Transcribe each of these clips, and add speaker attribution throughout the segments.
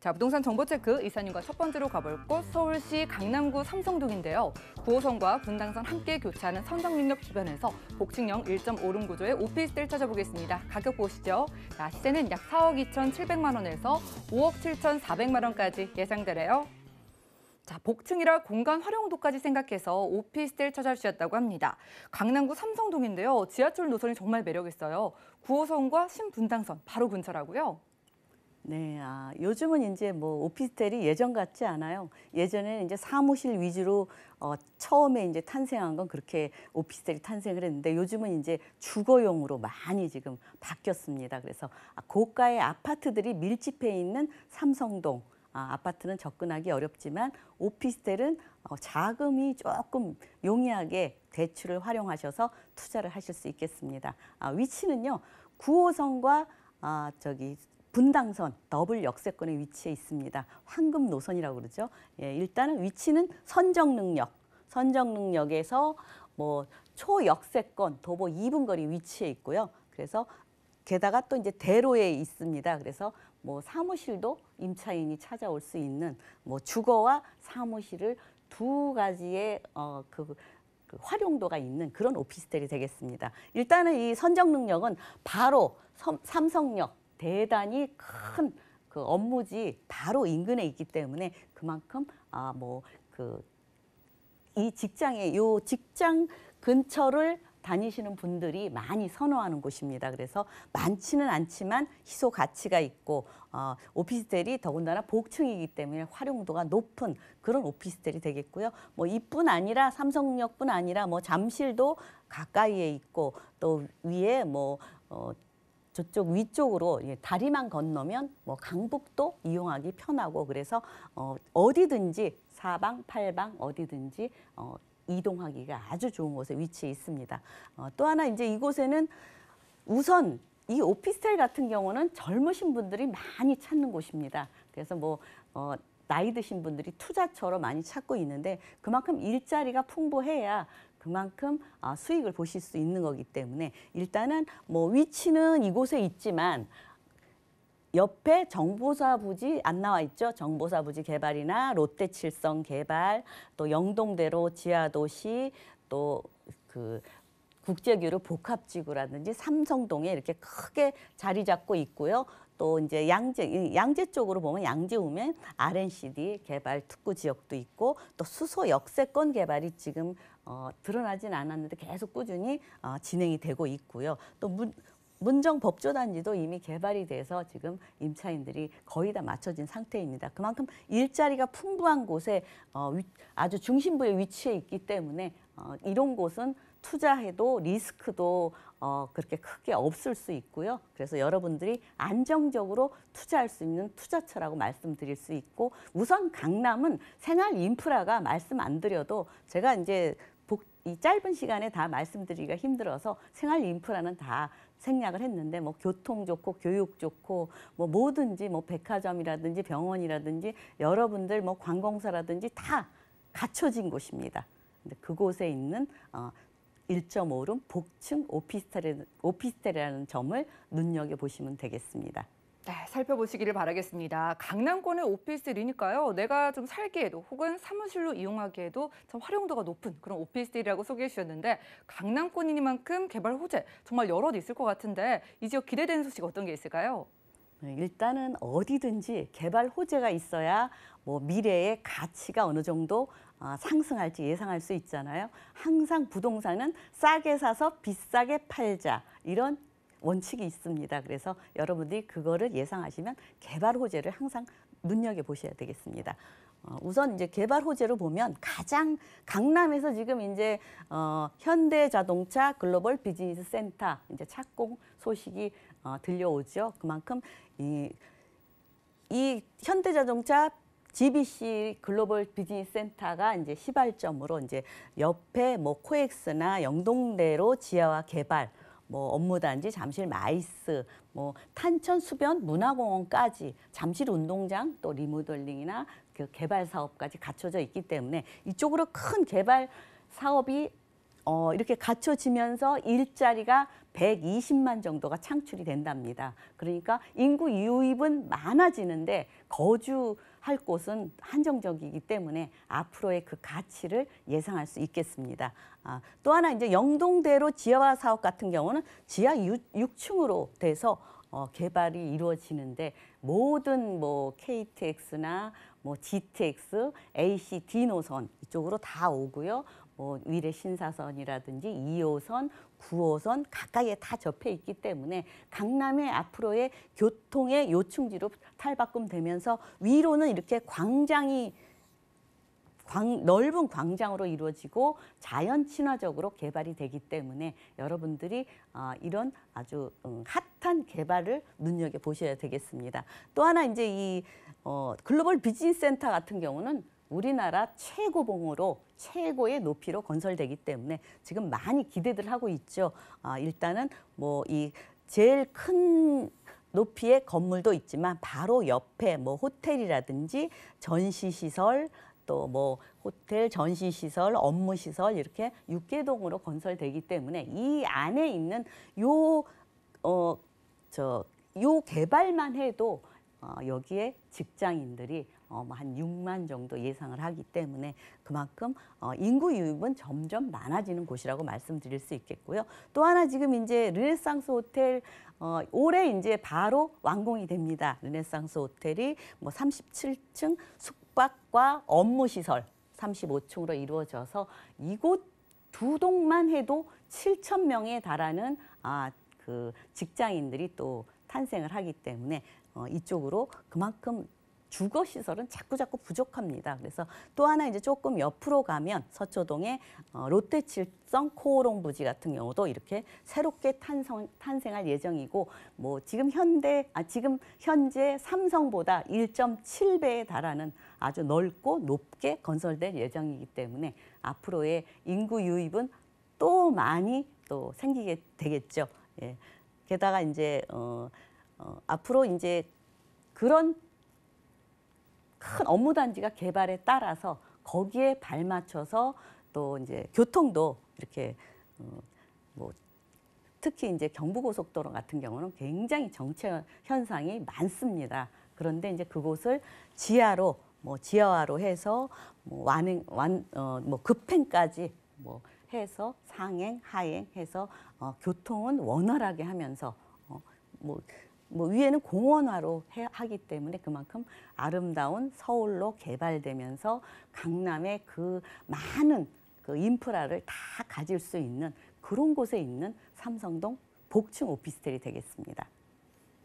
Speaker 1: 자, 부동산 정보 체크 이사님과 첫 번째로 가볼 곳 서울시 강남구 삼성동인데요. 9호선과 분당선 함께 교차하는 선정역역 주변에서 복층형 1.5룸 구조의 오피스텔 찾아보겠습니다. 가격 보시죠. 자, 시세는 약 4억 2,700만 원에서 5억 7,400만 원까지 예상되래요. 자, 복층이라 공간 활용도까지 생각해서 오피스텔 찾아주셨다고 합니다. 강남구 삼성동인데요. 지하철 노선이 정말 매력있어요. 9호선과 신분당선
Speaker 2: 바로 근처라고요. 네, 아, 요즘은 이제 뭐 오피스텔이 예전 같지 않아요. 예전에는 이제 사무실 위주로 어, 처음에 이제 탄생한 건 그렇게 오피스텔이 탄생을 했는데 요즘은 이제 주거용으로 많이 지금 바뀌었습니다. 그래서 아, 고가의 아파트들이 밀집해 있는 삼성동 아, 아파트는 접근하기 어렵지만 오피스텔은 어, 자금이 조금 용이하게 대출을 활용하셔서 투자를 하실 수 있겠습니다. 아, 위치는요, 9호선과 아, 저기 분당선 더블 역세권에 위치해 있습니다. 황금 노선이라고 그러죠. 예, 일단은 위치는 선정능력, 선정능력에서 뭐 초역세권 도보 2분 거리 위치해 있고요. 그래서 게다가 또 이제 대로에 있습니다. 그래서 뭐 사무실도 임차인이 찾아올 수 있는 뭐 주거와 사무실을 두 가지의 어그 그 활용도가 있는 그런 오피스텔이 되겠습니다. 일단은 이 선정 능력은 바로 섬, 삼성역 대단히 큰 그 업무지 바로 인근에 있기 때문에 그만큼 아 뭐 그 이 직장에 요 직장 근처를 다니시는 분들이 많이 선호하는 곳입니다. 그래서 많지는 않지만 희소 가치가 있고 어, 오피스텔이 더군다나 복층이기 때문에 활용도가 높은 그런 오피스텔이 되겠고요. 뭐 이뿐 아니라 삼성역뿐 아니라 뭐 잠실도 가까이에 있고 또 위에 뭐 어, 저쪽 위쪽으로 다리만 건너면 뭐 강북도 이용하기 편하고 그래서 어, 어디든지 사방, 팔방 어디든지 어, 이동하기가 아주 좋은 곳에 위치해 있습니다. 어, 또 하나 이제 이곳에는 우선 이 오피스텔 같은 경우는 젊으신 분들이 많이 찾는 곳입니다. 그래서 뭐 어, 나이 드신 분들이 투자처럼 많이 찾고 있는데 그만큼 일자리가 풍부해야 그만큼 아, 수익을 보실 수 있는 거기 때문에 일단은 뭐 위치는 이곳에 있지만 옆에 정보사 부지 안 나와 있죠. 정보사 부지 개발이나 롯데칠성 개발, 또 영동대로 지하도시, 또 그 국제교류 복합지구라든지 삼성동에 이렇게 크게 자리 잡고 있고요. 또 이제 양재 양재 쪽으로 보면 양재 우면 RNCD 개발 특구 지역도 있고 또 수소 역세권 개발이 지금 어, 드러나진 않았는데 계속 꾸준히 어, 진행이 되고 있고요. 또 문, 문정 법조단지도 이미 개발이 돼서 지금 임차인들이 거의 다 맞춰진 상태입니다. 그만큼 일자리가 풍부한 곳에 어, 위, 아주 중심부에 위치해 있기 때문에 어, 이런 곳은 투자해도 리스크도 어, 그렇게 크게 없을 수 있고요. 그래서 여러분들이 안정적으로 투자할 수 있는 투자처라고 말씀드릴 수 있고 우선 강남은 생활 인프라가 말씀 안 드려도 제가 이제 복, 이 짧은 시간에 다 말씀드리기가 힘들어서 생활 인프라는 다 생략을 했는데 뭐 교통 좋고 교육 좋고 뭐 뭐든지 뭐 백화점이라든지 병원이라든지 여러분들 뭐 관공서라든지 다 갖춰진 곳입니다. 근데 그곳에 있는 어, 1.5룸 복층 오피스텔, 오피스텔이라는 점을 눈여겨보시면 되겠습니다.
Speaker 1: 네, 살펴보시기를 바라겠습니다. 강남권의 오피스텔이니까요. 내가 좀 살기에도 혹은 사무실로 이용하기에도 참 활용도가 높은 그런 오피스텔이라고 소개해 주셨는데 강남권이니만큼 개발 호재 정말 여럿 있을 것 같은데 이 지역 기대되는 소식 어떤 게 있을까요?
Speaker 2: 일단은 어디든지 개발 호재가 있어야 뭐 미래의 가치가 어느 정도 아, 상승할지 예상할 수 있잖아요. 항상 부동산은 싸게 사서 비싸게 팔자 이런 원칙이 있습니다. 그래서 여러분들이 그거를 예상하시면 개발 호재를 항상 눈여겨 보셔야 되겠습니다. 어, 우선 이제 개발 호재로 보면 가장 강남에서 지금 이제 어, 현대자동차 글로벌 비즈니스 센터 이제 착공 소식이 어, 들려오죠. 그만큼 이, 이 현대자동차 GBC 글로벌 비즈니스 센터가 이제 시발점으로 이제 옆에 뭐 코엑스나 영동대로 지하와 개발 뭐 업무단지 잠실 마이스 뭐 탄천 수변 문화공원까지 잠실 운동장 또 리모델링이나 그 개발 사업까지 갖춰져 있기 때문에 이쪽으로 큰 개발 사업이 어, 이렇게 갖춰지면서 일자리가 120만 정도가 창출이 된답니다. 그러니까 인구 유입은 많아지는데 거주할 곳은 한정적이기 때문에 앞으로의 그 가치를 예상할 수 있겠습니다. 아, 또 하나 이제 영동대로 지하 화 사업 같은 경우는 지하 6, 층으로 돼서 어, 개발이 이루어지는데 모든 뭐 KTX나 뭐 GTX, AC, D 노선 이쪽으로 다 오고요. 뭐 위례 신사선이라든지 2호선, 9호선 가까이에 다 접해 있기 때문에 강남의 앞으로의 교통의 요충지로 탈바꿈되면서 위로는 이렇게 광장이 광, 넓은 광장으로 이루어지고 자연 친화적으로 개발이 되기 때문에 여러분들이 어, 이런 아주 음, 핫한 개발을 눈여겨 보셔야 되겠습니다. 또 하나 이제 이 어, 글로벌 비즈니스 센터 같은 경우는 우리나라 최고봉으로 최고의 높이로 건설되기 때문에 지금 많이 기대들 하고 있죠. 아, 일단은 뭐 이 제일 큰 높이의 건물도 있지만 바로 옆에 뭐 호텔이라든지 전시시설 또 뭐 호텔 전시 시설, 업무 시설 이렇게 6개동으로 건설되기 때문에 이 안에 있는 요 어 저요 어, 개발만 해도 어, 여기에 직장인들이 어, 뭐 한 6만 정도 예상을 하기 때문에 그만큼 어, 인구 유입은 점점 많아지는 곳이라고 말씀드릴 수 있겠고요. 또 하나 지금 이제 르네상스 호텔 어, 올해 이제 바로 완공이 됩니다. 르네상스 호텔이 뭐 37층 숙박과 업무 시설 35층으로 이루어져서 이곳 두 동만 해도 7천 명에 달하는 아, 그 직장인들이 또 탄생을 하기 때문에 어, 이쪽으로 그만큼 주거 시설은 자꾸 자꾸 부족합니다. 그래서 또 하나 이제 조금 옆으로 가면 서초동의 어, 롯데칠성 코오롱 부지 같은 경우도 이렇게 새롭게 탄성, 탄생할 예정이고 뭐 지금 현대 아 지금 현재 삼성보다 1.7배에 달하는 아주 넓고 높게 건설될 예정이기 때문에 앞으로의 인구 유입은 또 많이 또 생기게 되겠죠. 예. 게다가 이제 어 어, 앞으로 이제 그런 큰 업무 단지가 개발에 따라서 거기에 발맞춰서 또 이제 교통도 이렇게 어, 뭐 특히 이제 경부고속도로 같은 경우는 굉장히 정체 현상이 많습니다. 그런데 이제 그곳을 지하로 뭐 지하화로 해서 뭐 완행 완어뭐 급행까지 뭐 해서 상행 하행해서 어, 교통은 원활하게 하면서 어뭐 뭐 위에는 공원화로 해, 하기 때문에 그만큼 아름다운 서울로 개발되면서 강남의 그 많은 그 인프라를 다 가질 수 있는 그런 곳에 있는 삼성동 복층 오피스텔이 되겠습니다.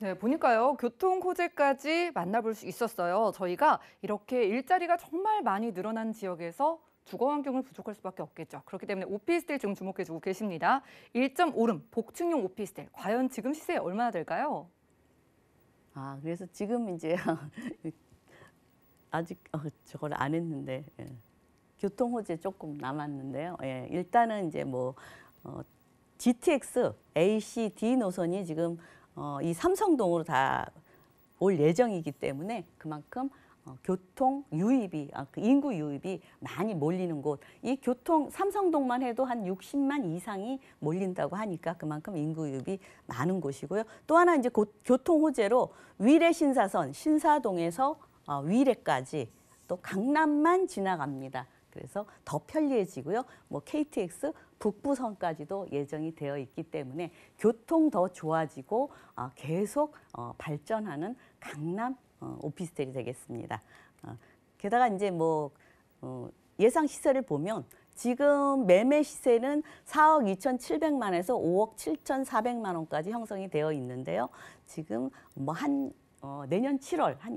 Speaker 2: 네,
Speaker 1: 보니까요. 교통 호재까지 만나볼 수 있었어요. 저희가 이렇게 일자리가 정말 많이 늘어난 지역에서 주거 환경은 부족할 수밖에 없겠죠. 그렇기 때문에 오피스텔 지금 주목해주고 계십니다. 1.5름 복층형 오피스텔 과연 지금 시세 얼마나 될까요?
Speaker 2: 아 그래서 지금 이제 아직 어, 저걸 안 했는데 예. 교통 호재 조금 남았는데요. 예, 일단은 이제 뭐 어, GTX ACD 노선이 지금 어, 이 삼성동으로 다 올 예정이기 때문에 그만큼 어, 교통 유입이 아, 그 인구 유입이 많이 몰리는 곳. 이 교통 삼성동만 해도 한 60만 이상이 몰린다고 하니까 그만큼 인구 유입이 많은 곳이고요. 또 하나 이제 고, 교통 호재로 위례 신사선 신사동에서 어, 위례까지 또 강남만 지나갑니다. 그래서 더 편리해지고요. 뭐 KTX 북부선까지도 예정이 되어 있기 때문에 교통 더 좋아지고 어, 계속 어, 발전하는 강남 어, 오피스텔이 되겠습니다. 어, 게다가 이제 뭐 어, 예상 시세를 보면 지금 매매 시세는 4억 2,700만에서 5억 7,400만 원까지 형성이 되어 있는데요. 지금 뭐한 어, 내년 7월 한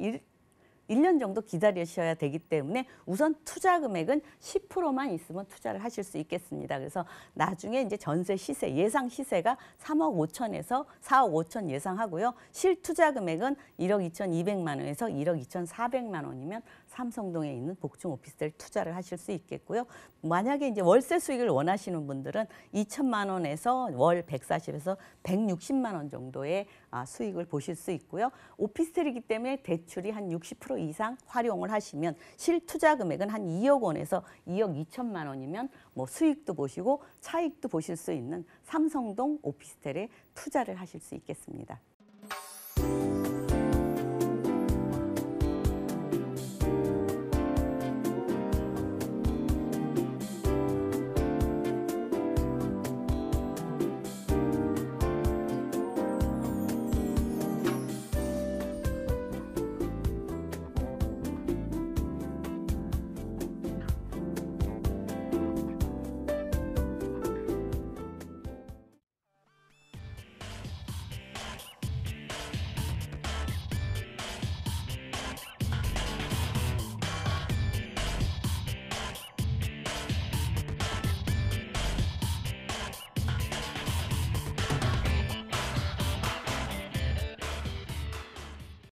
Speaker 2: 일년 정도 기다리셔야 되기 때문에 우선 투자 금액은 10%만 있으면 투자를 하실 수 있겠습니다. 그래서 나중에 이제 전세 시세 예상 시세가 3억 5천에서 4억 5천 예상하고요. 실 투자 금액은 1억 2,200만 원에서 1억 2,400만 원이면 삼성동에 있는 복중 오피스텔 투자를 하실 수 있겠고요. 만약에 이제 월세 수익을 원하시는 분들은 2천만 원에서 월 140에서 160만 원 정도의 아, 수익을 보실 수 있고요. 오피스텔이기 때문에 대출이 한 60% 이상 활용을 하시면 실투자 금액은 한 2억 원에서 2억 2천만 원이면 뭐 수익도 보시고 차익도 보실 수 있는 삼성동 오피스텔에 투자를 하실 수 있겠습니다.